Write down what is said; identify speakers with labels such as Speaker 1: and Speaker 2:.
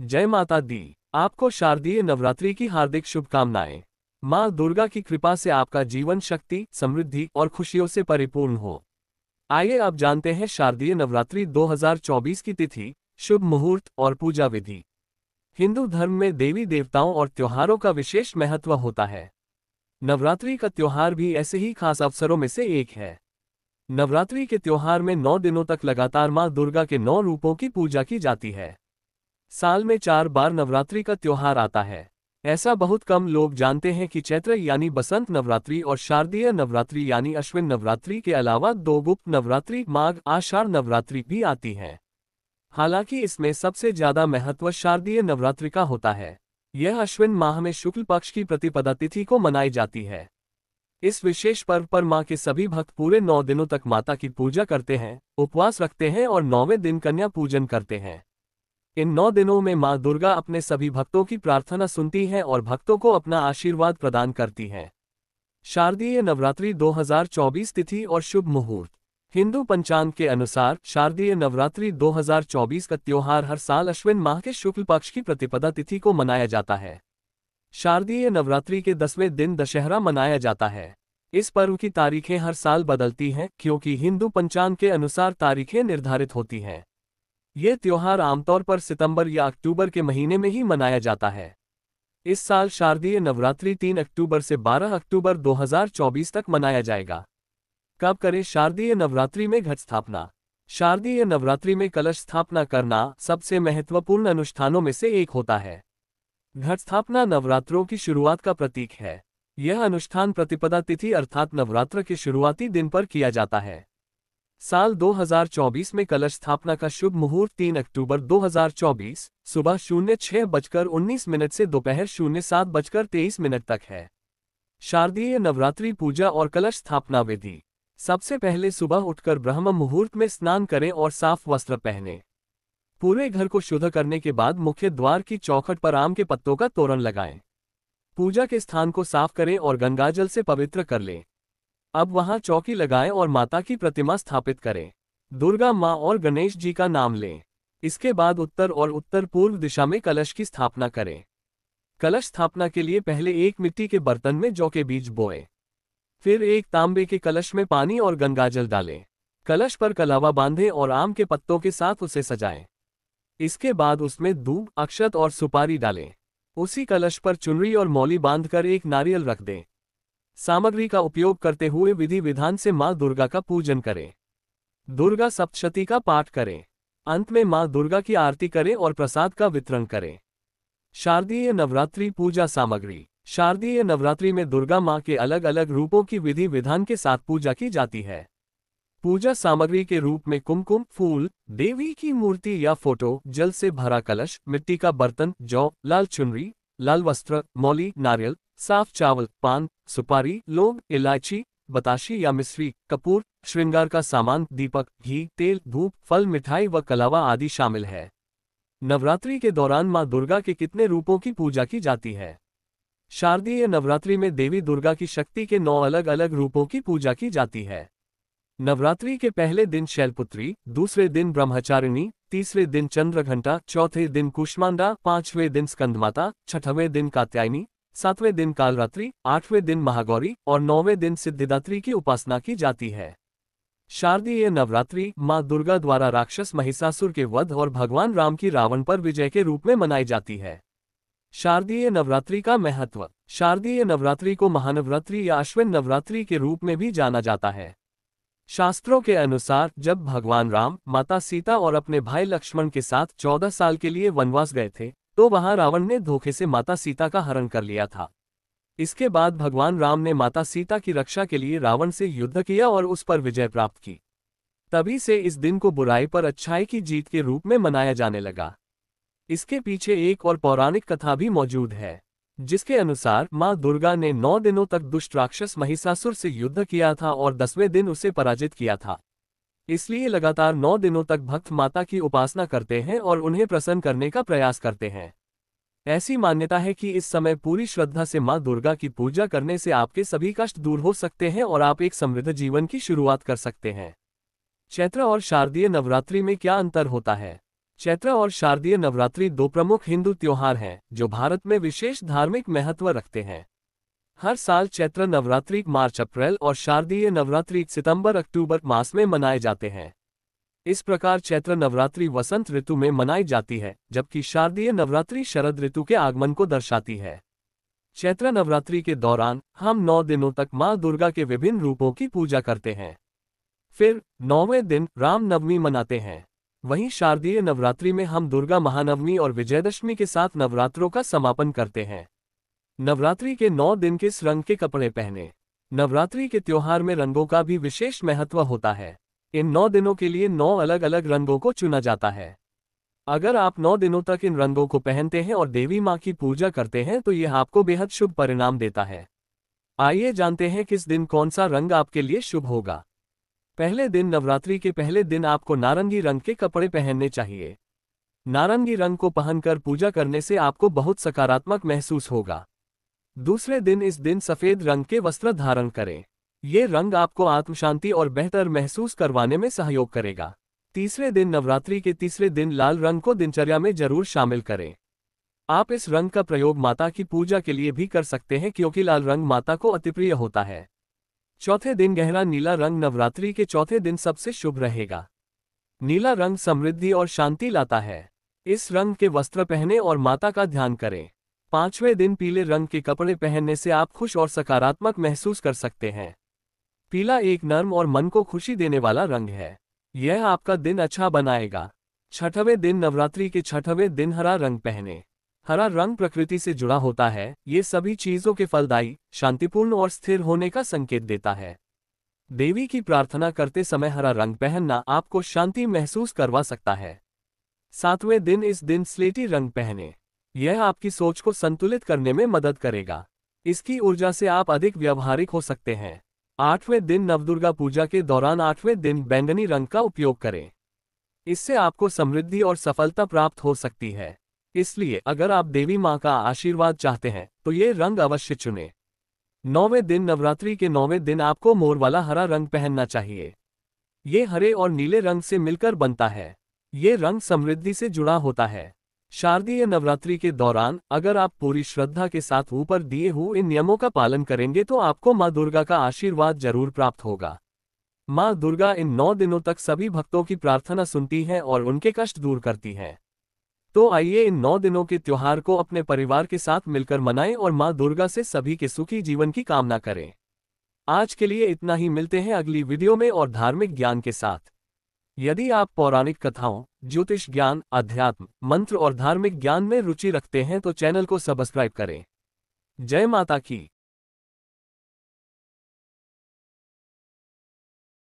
Speaker 1: जय माता दी आपको शारदीय नवरात्रि की हार्दिक शुभकामनाएं माँ दुर्गा की कृपा से आपका जीवन शक्ति समृद्धि और खुशियों से परिपूर्ण हो आइए आप जानते हैं शारदीय नवरात्रि 2024 की तिथि शुभ मुहूर्त और पूजा विधि हिंदू धर्म में देवी देवताओं और त्योहारों का विशेष महत्व होता है नवरात्रि का त्योहार भी ऐसे ही खास अवसरों में से एक है नवरात्रि के त्योहार में नौ दिनों तक लगातार माँ दुर्गा के नौ रूपों की पूजा की जाती है साल में चार बार नवरात्रि का त्योहार आता है ऐसा बहुत कम लोग जानते हैं कि चैत्र यानी बसंत नवरात्रि और शारदीय नवरात्रि यानी अश्विन नवरात्रि के अलावा दो गुप्त नवरात्रि माघ आषाढ़ नवरात्रि भी आती हैं हालांकि इसमें सबसे ज्यादा महत्व शारदीय नवरात्रि का होता है यह अश्विन माह में शुक्ल पक्ष की प्रतिपदा तिथि को मनाई जाती है इस विशेष पर्व पर माँ के सभी भक्त पूरे नौ दिनों तक माता की पूजा करते हैं उपवास रखते हैं और नौवें दिन कन्या पूजन करते हैं इन नौ दिनों में मां दुर्गा अपने सभी भक्तों की प्रार्थना सुनती हैं और भक्तों को अपना आशीर्वाद प्रदान करती हैं शारदीय नवरात्रि 2024 तिथि और शुभ मुहूर्त हिंदू पंचांग के अनुसार शारदीय नवरात्रि 2024 का त्योहार हर साल अश्विन माह के शुक्ल पक्ष की प्रतिपदा तिथि को मनाया जाता है शारदीय नवरात्रि के दसवें दिन दशहरा मनाया जाता है इस पर्व की तारीखें हर साल बदलती हैं क्योंकि हिंदू पंचांग के अनुसार तारीखें निर्धारित होती हैं ये त्यौहार आमतौर पर सितंबर या अक्टूबर के महीने में ही मनाया जाता है इस साल शारदीय नवरात्रि 3 अक्टूबर से 12 अक्टूबर 2024 तक मनाया जाएगा कब करें शारदीय नवरात्रि में घट स्थापना शारदीय नवरात्रि में कलश स्थापना करना सबसे महत्वपूर्ण अनुष्ठानों में से एक होता है घट स्थापना नवरात्रों की शुरुआत का प्रतीक है यह अनुष्ठान प्रतिपदा तिथि अर्थात नवरात्र के शुरुआती दिन पर किया जाता है साल 2024 में कलश स्थापना का शुभ मुहूर्त 3 अक्टूबर 2024 सुबह शून्य छह बजकर उन्नीस मिनट से दोपहर शून्य सात बजकर तेईस मिनट तक है शारदीय नवरात्रि पूजा और कलश स्थापना विधि सबसे पहले सुबह उठकर ब्रह्म मुहूर्त में स्नान करें और साफ वस्त्र पहनें पूरे घर को शुद्ध करने के बाद मुख्य द्वार की चौखट पर आम के पत्तों का तोरण लगाएं पूजा के स्थान को साफ करें और गंगाजल से पवित्र कर लें अब वहां चौकी लगाएं और माता की प्रतिमा स्थापित करें दुर्गा माँ और गणेश जी का नाम लें इसके बाद उत्तर और उत्तर पूर्व दिशा में कलश की स्थापना करें कलश स्थापना के लिए पहले एक मिट्टी के बर्तन में जौ के बीज बोएं फिर एक तांबे के कलश में पानी और गंगाजल डालें कलश पर कलावा बांधें और आम के पत्तों के साथ उसे सजाएं इसके बाद उसमें धूप अक्षत और सुपारी डालें उसी कलश पर चुनरी और मौली बांधकर एक नारियल रख दें सामग्री का उपयोग करते हुए विधि विधान से मां दुर्गा का पूजन करें दुर्गा सप्तशती का पाठ करें अंत में मां दुर्गा की आरती करें और प्रसाद का वितरण करें शारदीय नवरात्रि पूजा सामग्री शारदीय नवरात्रि में दुर्गा मां के अलग अलग रूपों की विधि विधान के साथ पूजा की जाती है पूजा सामग्री के रूप में कुमकुम फूल देवी की मूर्ति या फोटो जल से भरा कलश मिट्टी का बर्तन जौ लाल चुनरी लाल वस्त्र मौली नारियल साफ चावल पान सुपारी लोग इलायची बताशी या मिश्री कपूर श्रृंगार का सामान दीपक घी तेल धूप फल मिठाई व कलावा आदि शामिल है नवरात्रि के दौरान मां दुर्गा के कितने रूपों की पूजा की जाती है शारदीय नवरात्रि में देवी दुर्गा की शक्ति के नौ अलग अलग रूपों की पूजा की जाती है नवरात्रि के पहले दिन शैलपुत्री दूसरे दिन ब्रह्मचारिणी तीसरे दिन चंद्रघंटा चौथे दिन कुष्मांडा पांचवें दिन स्कंदमाता छठवें दिन कात्यायनी सातवें दिन कालरात्रि आठवें दिन महागौरी और नौवें दिन सिद्धिदात्री की उपासना की जाती है शारदीय नवरात्रि मां दुर्गा द्वारा राक्षस महिषासुर के वध और भगवान राम की रावण पर विजय के रूप में मनाई जाती है शारदीय नवरात्रि का महत्व शारदीय नवरात्रि को महानवरात्रि या अश्विन नवरात्रि के रूप में भी जाना जाता है शास्त्रों के अनुसार जब भगवान राम माता सीता और अपने भाई लक्ष्मण के साथ चौदह साल के लिए वनवास गए थे तो वहां रावण ने धोखे से माता सीता का हरण कर लिया था इसके बाद भगवान राम ने माता सीता की रक्षा के लिए रावण से युद्ध किया और उस पर विजय प्राप्त की तभी से इस दिन को बुराई पर अच्छाई की जीत के रूप में मनाया जाने लगा इसके पीछे एक और पौराणिक कथा भी मौजूद है जिसके अनुसार मां दुर्गा ने नौ दिनों तक दुष्ट राक्षस महिषासुर से युद्ध किया था और दसवें दिन उसे पराजित किया था इसलिए लगातार नौ दिनों तक भक्त माता की उपासना करते हैं और उन्हें प्रसन्न करने का प्रयास करते हैं ऐसी मान्यता है कि इस समय पूरी श्रद्धा से मां दुर्गा की पूजा करने से आपके सभी कष्ट दूर हो सकते हैं और आप एक समृद्ध जीवन की शुरुआत कर सकते हैं चैत्र और शारदीय नवरात्रि में क्या अंतर होता है चैत्र और शारदीय नवरात्रि दो प्रमुख हिंदू त्योहार हैं जो भारत में विशेष धार्मिक महत्व रखते हैं हर साल चैत्र नवरात्रि मार्च अप्रैल और शारदीय नवरात्रि सितंबर अक्टूबर मास में मनाए जाते हैं इस प्रकार चैत्र नवरात्रि वसंत ऋतु में मनाई जाती है जबकि शारदीय नवरात्रि शरद ऋतु के आगमन को दर्शाती है चैत्र नवरात्रि के दौरान हम नौ दिनों तक माँ दुर्गा के विभिन्न रूपों की पूजा करते हैं फिर नौवें दिन रामनवमी मनाते हैं वहीं शारदीय नवरात्रि में हम दुर्गा महानवमी और विजयदशमी के साथ नवरात्रों का समापन करते हैं नवरात्रि के नौ दिन किस रंग के कपड़े पहने नवरात्रि के त्योहार में रंगों का भी विशेष महत्व होता है इन नौ दिनों के लिए नौ अलग अलग रंगों को चुना जाता है अगर आप नौ दिनों तक इन रंगों को पहनते हैं और देवी माँ की पूजा करते हैं तो यह आपको बेहद शुभ परिणाम देता है आइए जानते हैं किस दिन कौन सा रंग आपके लिए शुभ होगा पहले दिन नवरात्रि के पहले दिन आपको नारंगी रंग के कपड़े पहनने चाहिए नारंगी रंग को पहनकर पूजा करने से आपको बहुत सकारात्मक महसूस होगा दूसरे दिन इस दिन सफेद रंग के वस्त्र धारण करें ये रंग आपको आत्मशांति और बेहतर महसूस करवाने में सहयोग करेगा तीसरे दिन नवरात्रि के तीसरे दिन लाल रंग को दिनचर्या में जरूर शामिल करें आप इस रंग का प्रयोग माता की पूजा के लिए भी कर सकते हैं क्योंकि लाल रंग माता को अतिप्रिय होता है चौथे दिन गहरा नीला रंग नवरात्रि के चौथे दिन सबसे शुभ रहेगा नीला रंग समृद्धि और शांति लाता है इस रंग के वस्त्र पहने और माता का ध्यान करें पांचवें दिन पीले रंग के कपड़े पहनने से आप खुश और सकारात्मक महसूस कर सकते हैं पीला एक नर्म और मन को खुशी देने वाला रंग है यह आपका दिन अच्छा बनाएगा छठवें दिन नवरात्रि के छठवें दिन हरा रंग पहने हरा रंग प्रकृति से जुड़ा होता है ये सभी चीजों के फलदायी शांतिपूर्ण और स्थिर होने का संकेत देता है देवी की प्रार्थना करते समय हरा रंग पहनना आपको शांति महसूस करवा सकता है सातवें दिन इस दिन स्लेटी रंग पहने यह आपकी सोच को संतुलित करने में मदद करेगा इसकी ऊर्जा से आप अधिक व्यवहारिक हो सकते हैं आठवें दिन नवदुर्गा पूजा के दौरान आठवें दिन बैंगनी रंग का उपयोग करें इससे आपको समृद्धि और सफलता प्राप्त हो सकती है इसलिए अगर आप देवी माँ का आशीर्वाद चाहते हैं तो ये रंग अवश्य चुने नौवें दिन नवरात्रि के नौवें दिन आपको मोर वाला हरा रंग पहनना चाहिए ये हरे और नीले रंग से मिलकर बनता है ये रंग समृद्धि से जुड़ा होता है शारदीय नवरात्रि के दौरान अगर आप पूरी श्रद्धा के साथ ऊपर दिए हुए इन नियमों का पालन करेंगे तो आपको मां दुर्गा का आशीर्वाद जरूर प्राप्त होगा मां दुर्गा इन नौ दिनों तक सभी भक्तों की प्रार्थना सुनती हैं और उनके कष्ट दूर करती हैं तो आइए इन नौ दिनों के त्योहार को अपने परिवार के साथ मिलकर मनाएं और माँ दुर्गा से सभी के सुखी जीवन की कामना करें आज के लिए इतना ही मिलते हैं अगली वीडियो में और धार्मिक ज्ञान के साथ यदि आप पौराणिक कथाओं ज्योतिष ज्ञान अध्यात्म मंत्र और धार्मिक ज्ञान में रुचि रखते हैं तो चैनल को सब्सक्राइब करें जय माता की